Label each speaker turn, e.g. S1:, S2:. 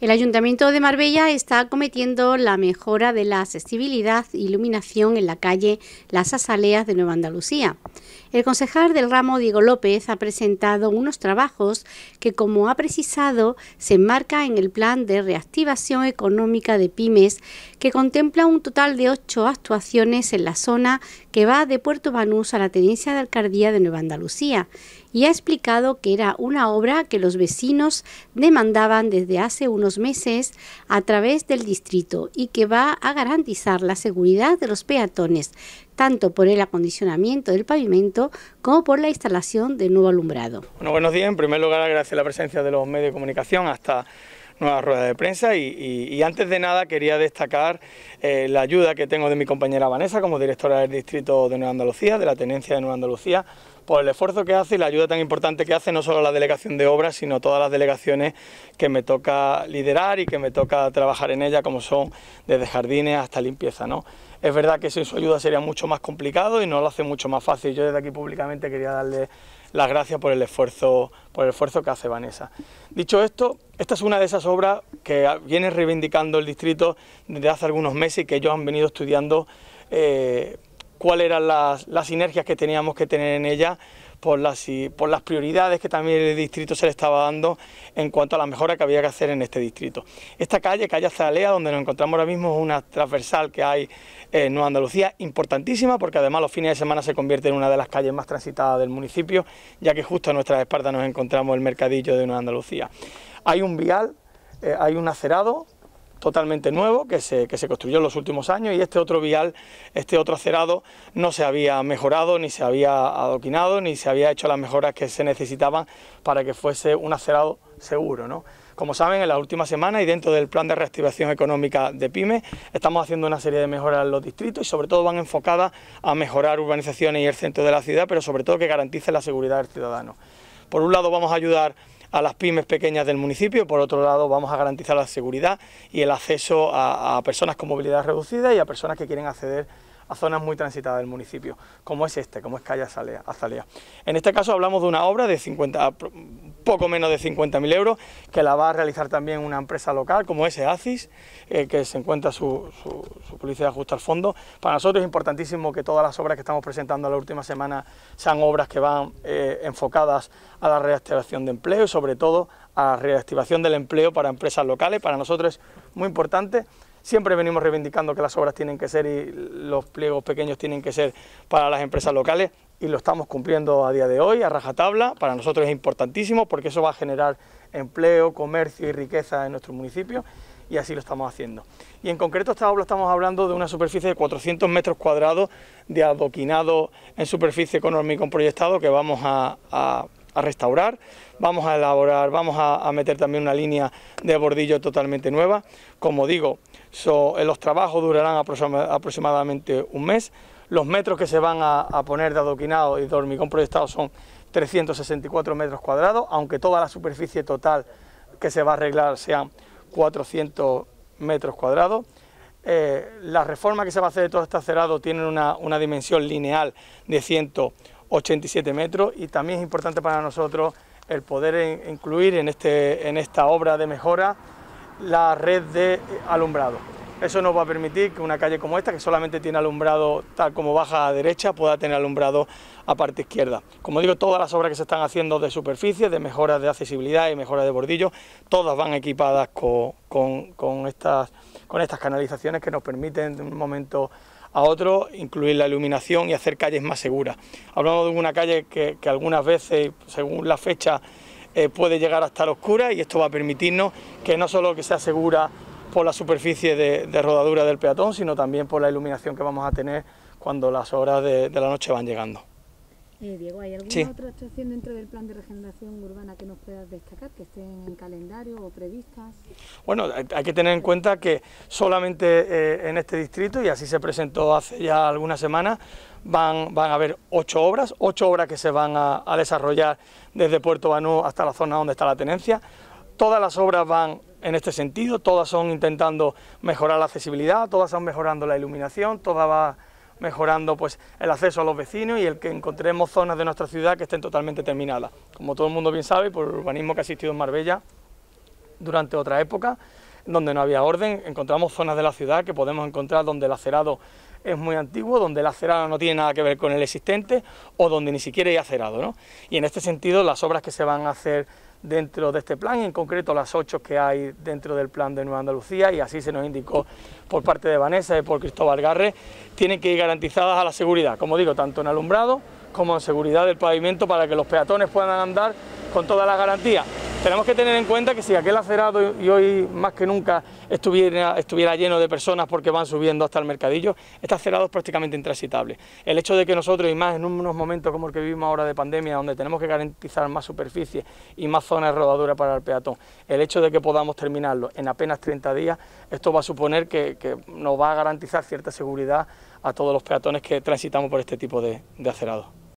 S1: El Ayuntamiento de Marbella está acometiendo la mejora de la accesibilidad e iluminación en la calle Las Azaleas de Nueva Andalucía. El concejal del ramo Diego López ha presentado unos trabajos que, como ha precisado, se enmarca en el plan de reactivación económica de pymes que contempla un total de ocho actuaciones en la zona que va de Puerto Banús a la Tenencia de Alcaldía de Nueva Andalucía y ha explicado que era una obra que los vecinos demandaban desde hace unos meses a través del distrito y que va a garantizar la seguridad de los peatones, tanto por el acondicionamiento del pavimento como por la instalación de nuevo alumbrado.
S2: Bueno, buenos días. En primer lugar, agradecer la presencia de los medios de comunicación hasta nueva rueda de prensa y, antes de nada quería destacar eh, la ayuda que tengo de mi compañera Vanessa como directora del Distrito de Nueva Andalucía, de la Tenencia de Nueva Andalucía, por el esfuerzo que hace y la ayuda tan importante que hace, no solo la delegación de obras, sino todas las delegaciones que me toca liderar y que me toca trabajar en ella, como son desde jardines hasta limpieza. ¿no? Es verdad que sin su ayuda sería mucho más complicado y no lo hace mucho más fácil. Yo desde aquí públicamente quería darle las gracias por el esfuerzo, por el esfuerzo que hace Vanessa. Dicho esto, esta es una de esas obras que viene reivindicando el distrito desde hace algunos meses y que ellos han venido estudiando. Eh, cuáles eran las, sinergias que teníamos que tener en ella, por las, prioridades que también el distrito se le estaba dando en cuanto a la mejora que había que hacer en este distrito. Esta calle, calle Azalea, donde nos encontramos ahora mismo, es una transversal que hay en Nueva Andalucía, importantísima, porque además los fines de semana se convierte en una de las calles más transitadas del municipio, ya que justo a nuestra espalda nos encontramos el mercadillo de Nueva Andalucía. Hay un vial, eh, hay un acerado totalmente nuevo que se, que se, construyó en los últimos años y este otro vial, este otro acerado no se había mejorado, ni se había adoquinado, ni se había hecho las mejoras que se necesitaban para que fuese un acerado seguro. Como saben, en las últimas semanas y dentro del plan de reactivación económica de PYME estamos haciendo una serie de mejoras en los distritos y sobre todo van enfocadas a mejorar urbanizaciones y el centro de la ciudad, pero sobre todo que garantice la seguridad del ciudadano. Por un lado vamos a ayudar a las pymes pequeñas del municipio, por otro lado vamos a garantizar la seguridad y el acceso a, personas con movilidad reducida y a personas que quieren acceder a zonas muy transitadas del municipio, como es este, como es Calle Azalea. En este caso hablamos de una obra de 50, poco menos de 50.000 euros, que la va a realizar también una empresa local como es EACIS, eh, que se encuentra su, su, su publicidad justo al fondo. Para nosotros es importantísimo que todas las obras que estamos presentando la última semana sean obras que van eh, enfocadas a la reactivación de empleo y sobre todo a reactivación del empleo para empresas locales. Para nosotros es muy importante. Siempre venimos reivindicando que las obras tienen que ser y los pliegos pequeños tienen que ser para las empresas locales y lo estamos cumpliendo a día de hoy, a rajatabla. Para nosotros es importantísimo porque eso va a generar empleo, comercio y riqueza en nuestro municipio y así lo estamos haciendo. Y en concreto esta obra estamos hablando de una superficie de 400 metros cuadrados de adoquinado en superficie con proyectado que vamos a a restaurar, vamos a elaborar, vamos a, meter también una línea de bordillo totalmente nueva. Como digo, eh, los trabajos durarán aproximadamente un mes, los metros que se van a, poner de adoquinado y de hormigón proyectado son 364 metros cuadrados, aunque toda la superficie total que se va a arreglar sean 400 metros cuadrados. Eh, la reforma que se va a hacer de todo este acerado tiene una, dimensión lineal de 180 87 metros y también es importante para nosotros el poder incluir en, este, en esta obra de mejora la red de alumbrado. Eso nos va a permitir que una calle como esta, que solamente tiene alumbrado tal como baja a derecha, pueda tener alumbrado a parte izquierda. Como digo, todas las obras que se están haciendo de superficie, de mejoras de accesibilidad y mejoras de bordillo, todas van equipadas con, con, estas, con estas canalizaciones que nos permiten en un momento a otro, incluir la iluminación y hacer calles más seguras. Hablamos de una calle que, algunas veces, según la fecha, eh, puede llegar a estar oscura y esto va a permitirnos que no solo que sea segura por la superficie de, rodadura del peatón, sino también por la iluminación que vamos a tener cuando las horas de la noche van llegando.
S1: Eh, Diego, ¿hay alguna otra actuación dentro del plan de regeneración urbana que nos puedas destacar, que estén en calendario o previstas?
S2: Bueno, hay que tener en cuenta que solamente eh, en este distrito, y así se presentó hace ya algunas semanas, van, van a haber ocho obras, ocho obras que se van a, a desarrollar desde Puerto Banú hasta la zona donde está la tenencia. Todas las obras van en este sentido, todas son intentando mejorar la accesibilidad, todas son mejorando la iluminación, todas van mejorando pues, el acceso a los vecinos y el que encontremos zonas de nuestra ciudad que estén totalmente terminadas. Como todo el mundo bien sabe, por el urbanismo que ha existido en Marbella durante otra época, donde no había orden, encontramos zonas de la ciudad que podemos encontrar donde el acerado es muy antiguo, donde el acerado no tiene nada que ver con el existente o donde ni siquiera hay acerado. ¿no? Y en este sentido, las obras que se van a hacer dentro de este plan, en concreto las ocho que hay dentro del plan de Nueva Andalucía y así se nos indicó por parte de Vanessa y por Cristóbal Garre, tienen que ir garantizadas a la seguridad, como digo, tanto en alumbrado como en seguridad del pavimento para que los peatones puedan andar con todas las garantías. Tenemos que tener en cuenta que si aquel acerado y hoy más que nunca estuviera, lleno de personas porque van subiendo hasta el mercadillo, este acerado es prácticamente intransitable. El hecho de que nosotros, y más en unos momentos como el que vivimos ahora de pandemia, donde tenemos que garantizar más superficie y más zonas de rodadura para el peatón, el hecho de que podamos terminarlo en apenas 30 días, esto va a suponer que, nos va a garantizar cierta seguridad a todos los peatones que transitamos por este tipo de, de acerado.